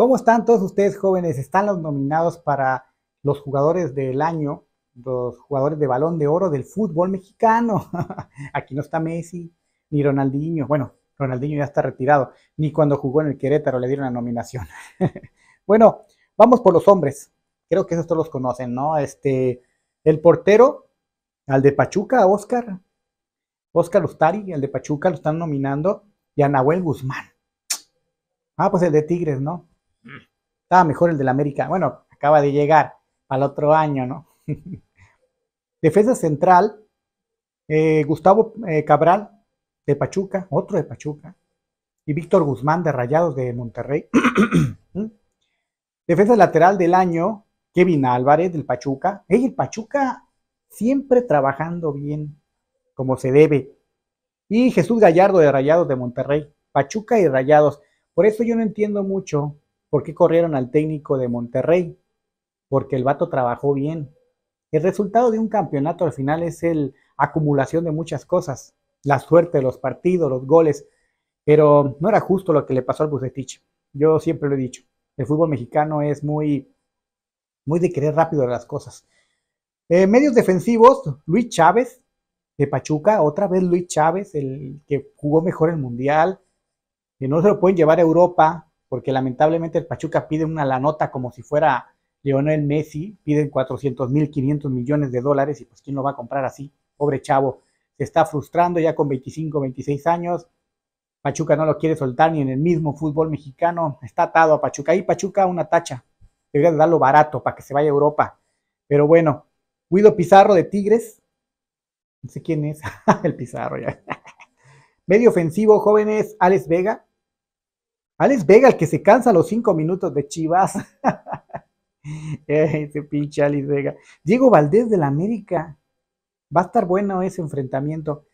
¿Cómo están todos ustedes jóvenes? Están los nominados para los jugadores del año, los jugadores de balón de oro del fútbol mexicano. Aquí no está Messi, ni Ronaldinho. Bueno, Ronaldinho ya está retirado, ni cuando jugó en el Querétaro le dieron la nominación. bueno, vamos por los hombres. Creo que esos todos los conocen, ¿no? Este, el portero, al de Pachuca, Oscar. Oscar Ustari, el de Pachuca, lo están nominando. Y a Nahuel Guzmán. Ah, pues el de Tigres, ¿no? Estaba mejor el del América. Bueno, acaba de llegar al otro año, ¿no? Defensa central, eh, Gustavo eh, Cabral de Pachuca, otro de Pachuca, y Víctor Guzmán de Rayados de Monterrey. ¿Mm? Defensa lateral del año, Kevin Álvarez del Pachuca. el Pachuca siempre trabajando bien, como se debe. Y Jesús Gallardo de Rayados de Monterrey. Pachuca y Rayados. Por eso yo no entiendo mucho ¿Por qué corrieron al técnico de Monterrey? Porque el vato trabajó bien. El resultado de un campeonato al final es la acumulación de muchas cosas. La suerte, de los partidos, los goles. Pero no era justo lo que le pasó al Bucetich. Yo siempre lo he dicho. El fútbol mexicano es muy, muy de querer rápido las cosas. Eh, medios defensivos, Luis Chávez de Pachuca, otra vez Luis Chávez, el que jugó mejor el Mundial, que no se lo pueden llevar a Europa, porque lamentablemente el Pachuca pide una lanota nota como si fuera Lionel Messi, piden 400 mil, 500 millones de dólares y pues quién lo va a comprar así, pobre chavo, se está frustrando ya con 25, 26 años, Pachuca no lo quiere soltar ni en el mismo fútbol mexicano, está atado a Pachuca y Pachuca una tacha, debería de darlo barato para que se vaya a Europa, pero bueno, Guido Pizarro de Tigres, no sé quién es, el Pizarro ya. Medio ofensivo, jóvenes, Alex Vega, Alex Vega, el que se cansa los cinco minutos de Chivas. ese pinche Alex Vega. Diego Valdés de la América. Va a estar bueno ese enfrentamiento.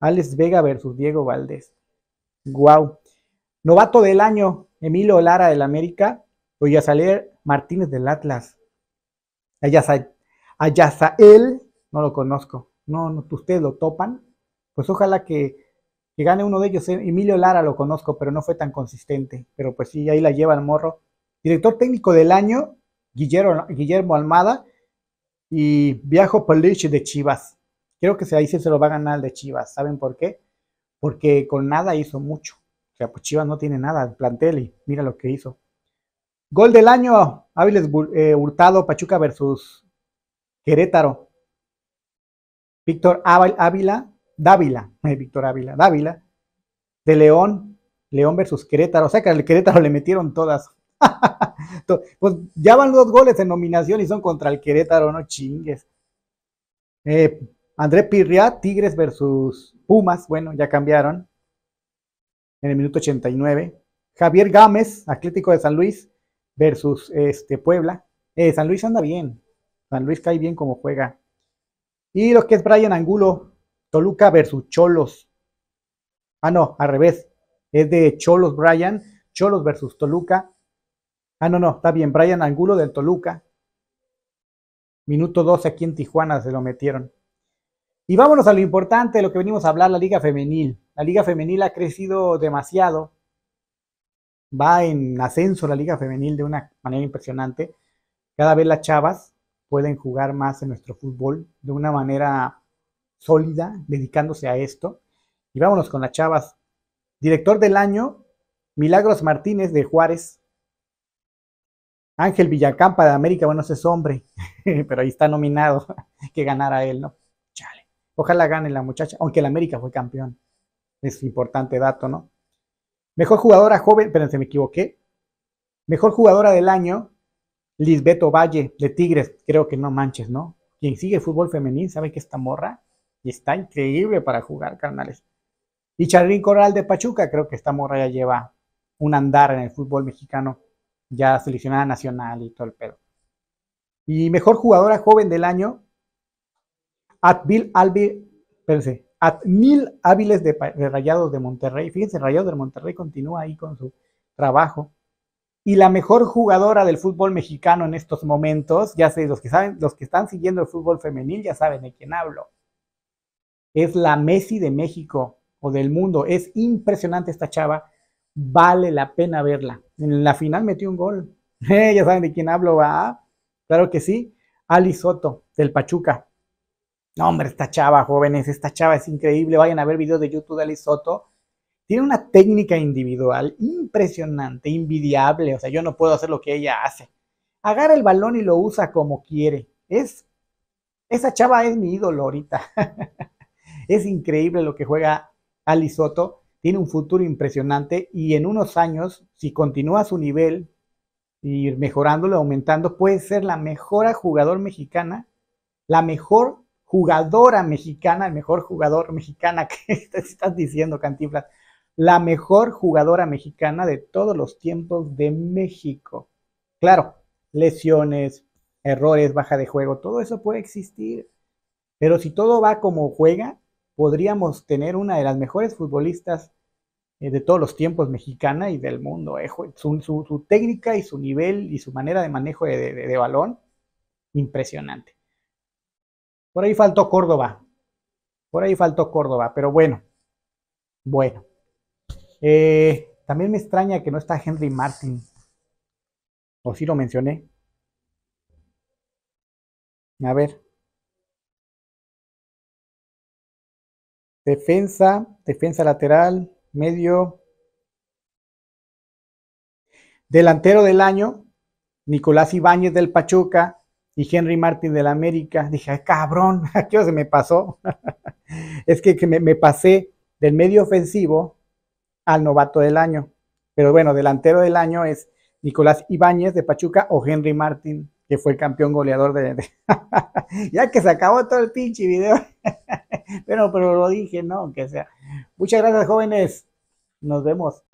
Alex Vega versus Diego Valdés. Wow. Novato del año, Emilio Lara del América. a salir. Martínez del Atlas. él. no lo conozco. No, no, ustedes lo topan. Pues ojalá que que gane uno de ellos. Eh, Emilio Lara lo conozco, pero no fue tan consistente. Pero pues sí, ahí la lleva el morro. Director técnico del año, Guillermo, Guillermo Almada. Y Viajo Polish de Chivas. Creo que ahí sí se lo va a ganar el de Chivas. ¿Saben por qué? Porque con nada hizo mucho. O sea, pues Chivas no tiene nada, plantel y mira lo que hizo. Gol del año, Áviles eh, Hurtado, Pachuca versus Querétaro. Víctor Ávila Dávila, Víctor Ávila, Dávila, de León, León versus Querétaro, o sea que al Querétaro le metieron todas. pues ya van los goles en nominación y son contra el Querétaro, no chingues. Eh, André Pirriá, Tigres versus Pumas, bueno, ya cambiaron en el minuto 89. Javier Gámez, Atlético de San Luis versus este, Puebla. Eh, San Luis anda bien, San Luis cae bien como juega. Y lo que es Brian Angulo, Toluca versus Cholos. Ah, no, al revés. Es de Cholos Brian. Cholos versus Toluca. Ah, no, no, está bien, Brian Angulo del Toluca. Minuto 12 aquí en Tijuana se lo metieron. Y vámonos a lo importante, lo que venimos a hablar, la Liga Femenil. La Liga Femenil ha crecido demasiado. Va en ascenso la Liga Femenil de una manera impresionante. Cada vez las chavas pueden jugar más en nuestro fútbol de una manera sólida dedicándose a esto. Y vámonos con las chavas. Director del año, Milagros Martínez de Juárez. Ángel Villacampa de América, bueno, ese es hombre, pero ahí está nominado que ganara él, ¿no? Chale. Ojalá gane la muchacha, aunque el América fue campeón. Es importante dato, ¿no? Mejor jugadora joven, se me equivoqué. Mejor jugadora del año, Lisbeto Valle de Tigres, creo que no manches, ¿no? Quien sigue fútbol femenil sabe que esta morra y está increíble para jugar, carnales. Y Charlín Corral de Pachuca, creo que esta morra ya lleva un andar en el fútbol mexicano, ya seleccionada nacional y todo el pedo. Y mejor jugadora joven del año, Atmil Áviles de, de, Rayados de Monterrey. Fíjense, Rayados de Monterrey continúa ahí con su trabajo. Y la mejor jugadora del fútbol mexicano en estos momentos, ya sé, los que saben, los que están siguiendo el fútbol femenil ya saben de quién hablo es la Messi de México o del mundo. Es impresionante esta chava, vale la pena verla. En la final metió un gol. Eh, ya saben de quién hablo, va. Claro que sí. Ali Soto, del Pachuca. No, hombre, esta chava, jóvenes, esta chava es increíble. Vayan a ver videos de YouTube de Ali Soto. Tiene una técnica individual impresionante, invidiable. O sea, yo no puedo hacer lo que ella hace. Agarra el balón y lo usa como quiere. Es. Esa chava es mi ídolo ahorita. Es increíble lo que juega Alisoto. Soto, tiene un futuro impresionante y en unos años, si continúa su nivel y mejorándolo, aumentando, puede ser la mejor jugador mexicana, la mejor jugadora mexicana, el mejor jugador mexicana que estás diciendo, Cantiflas, la mejor jugadora mexicana de todos los tiempos de México. Claro, lesiones, errores, baja de juego, todo eso puede existir. Pero si todo va como juega, podríamos tener una de las mejores futbolistas eh, de todos los tiempos mexicana y del mundo. Eh, su, técnica y su nivel y su manera de manejo de, balón, impresionante. Por ahí faltó Córdoba. Por ahí faltó Córdoba, pero bueno. Bueno. Eh, también me extraña que no está Henry Martin. O si lo mencioné. A ver. Defensa, defensa lateral, medio. Delantero del año, Nicolás Ibáñez del Pachuca y Henry Martín del América. Dije, cabrón, qué se me pasó? es que, me, pasé del medio ofensivo al novato del año. Pero bueno, delantero del año es Nicolás Ibáñez de Pachuca o Henry Martín, que fue campeón goleador de... ya que se acabó todo el pinche video bueno, pero lo dije, ¿no? que sea. Muchas gracias, jóvenes. Nos vemos.